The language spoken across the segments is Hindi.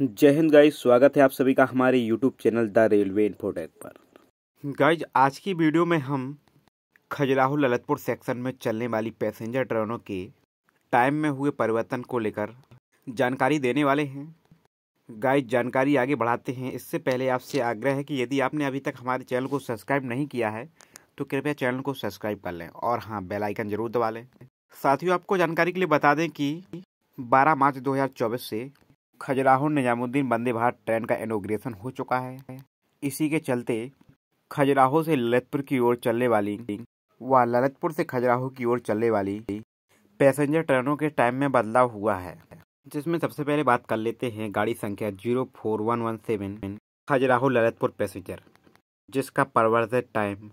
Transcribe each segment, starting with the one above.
जय हिंद गाइज स्वागत है आप सभी का हमारे YouTube channel the railway infotech पर गाइज आज की वीडियो में हम खजुराहो ललितपुर सेक्शन में चलने वाली पैसेंजर ट्रेनों के टाइम में हुए परिवर्तन को लेकर जानकारी देने वाले हैं गाइज जानकारी आगे बढ़ाते हैं इससे पहले आपसे आग्रह है कि यदि आपने अभी तक हमारे चैनल को सब्सक्राइब नहीं किया है तो कृपया चैनल को सब्सक्राइब कर लें और हाँ बेलाइकन जरूर दबा लें साथियों आपको जानकारी के लिए बता दें कि 12 मार्च 2024 से खजुराहो निजामुद्दीन वंदे भारत ट्रेन का इनोग्रेशन हो चुका है इसी के चलते खजुराहो से ललितपुर की ओर चलने वाली व ललितपुर से खजुराहो की ओर चलने वाली पैसेंजर ट्रेनों के टाइम में बदलाव हुआ है जिसमें सबसे पहले बात कर लेते हैं गाड़ी संख्या zero four one one seven Khajuraho Lalitpur passenger जिसका परवर्तित टाइम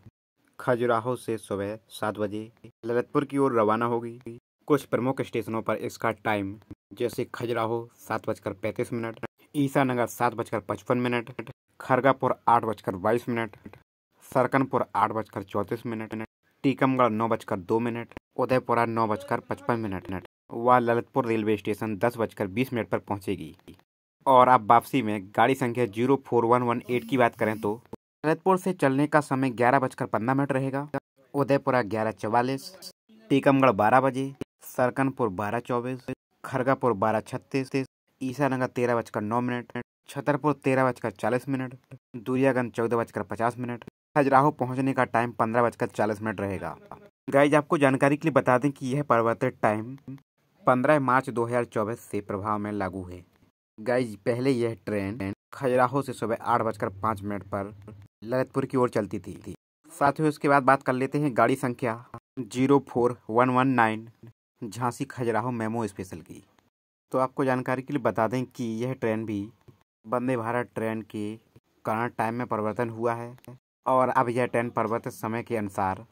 खजुराहो से सुबह सात बजे ललितपुर की ओर रवाना होगी कुछ प्रमुख स्टेशनों पर इसका टाइम जैसे खजुराहो सात बजकर पैंतीस मिनट ईसानगर सात बजकर पचपन मिनट खरगापुर आठ बजकर बाईस मिनट सरकनपुर आठ बजकर चौंतीस मिनट टीकमगढ़ नौ बजकर दो मिनट उदयपुरा नौ बजकर पचपन मिनट व ललितपुर रेलवे स्टेशन दस बजकर बीस मिनट पर पहुंचेगी और आप वापसी में गाड़ी संख्या zero four one one eight की बात करें तो ललितपुर से चलने का समय ग्यारह बजकर पंद्रह मिनट रहेगा उदयपुरा ग्यारह चवालीस टीकमगढ़ बारह बजे सरकनपुर बारह चौबीस खरगापुर बारह छत्तीस ईसानगर तेरह बजकर नौ मिनट छतरपुर तेरह बजकर चालीस मिनट दूरियागंज चौदह बजकर पचास मिनट खजराहो पहुंचने का टाइम पंद्रह बजकर चालीस मिनट रहेगा गाइज आपको जानकारी के लिए बता दें कि यह परिवर्तित टाइम पंद्रह मार्च दो हजार चौबीस से प्रभाव में लागू है गाइज पहले यह ट्रेन खजुराहो से सुबह आठ बजकर पाँच मिनट पर ललितपुर की ओर चलती थी साथ ही उसके बाद बात कर लेते हैं गाड़ी संख्या zero four one one nine Jhansi Khajuraho MEMU special की तो आपको जानकारी के लिए बता दें कि यह ट्रेन भी वंदे भारत ट्रेन के कारण टाइम में परिवर्तन हुआ है और अब यह ट्रेन परिवर्तित समय के अनुसार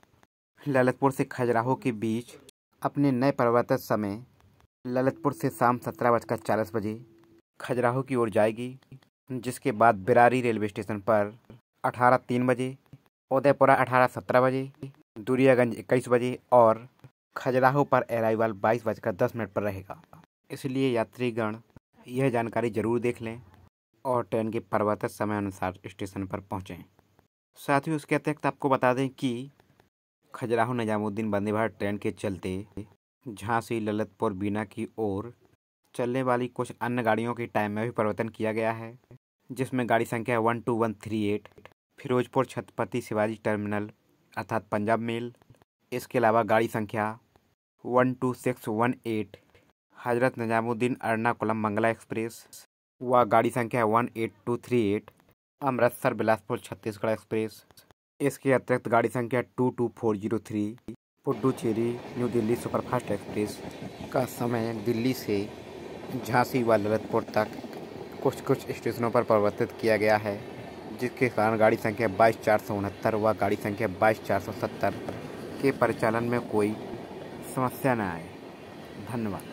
ललितपुर से खजुराहो के बीच अपने नए परिवर्तित समय ललितपुर से शाम सत्रह बजकर चालीस बजे खजुराहो की ओर जाएगी जिसके बाद बिरारी रेलवे स्टेशन पर अठारह तीन बजे उदयपुरा अठारह सत्रह बजे दुरियागंज इक्कीस बजे और खजुराहो पर अराइवल बाईस बजकर दस मिनट पर रहेगा इसलिए यात्रीगण यह जानकारी जरूर देख लें और ट्रेन के परिवर्तित समय अनुसार स्टेशन पर पहुँचें साथ ही उसके अतिरिक्त आपको बता दें कि खजुराहो निजामुद्दीन वंदे भारत ट्रेन के चलते झांसी ललितपुर बीना की ओर चलने वाली कुछ अन्य गाड़ियों के टाइम में भी परिवर्तन किया गया है जिसमें गाड़ी संख्या one two one three eight Firozpur Chhatrapati Shivaji terminal अर्थात पंजाब मेल इसके अलावा गाड़ी संख्या one two six one eight Hazrat Nizamuddin Ernakulam Mangala express व गाड़ी संख्या one eight two three eight Amritsar Bilaspur Chhattisgarh express इसके अतिरिक्त गाड़ी संख्या two two four zero three Puducherry new Delhi superfast express का समय दिल्ली से झांसी व ललितपुर तक कुछ कुछ स्टेशनों पर परिवर्तित किया गया है जिसके कारण गाड़ी संख्या बाईस चार सौ उनहत्तर व गाड़ी संख्या बाईस चार सौ सत्तर के परिचालन में कोई समस्या ना आए धन्यवाद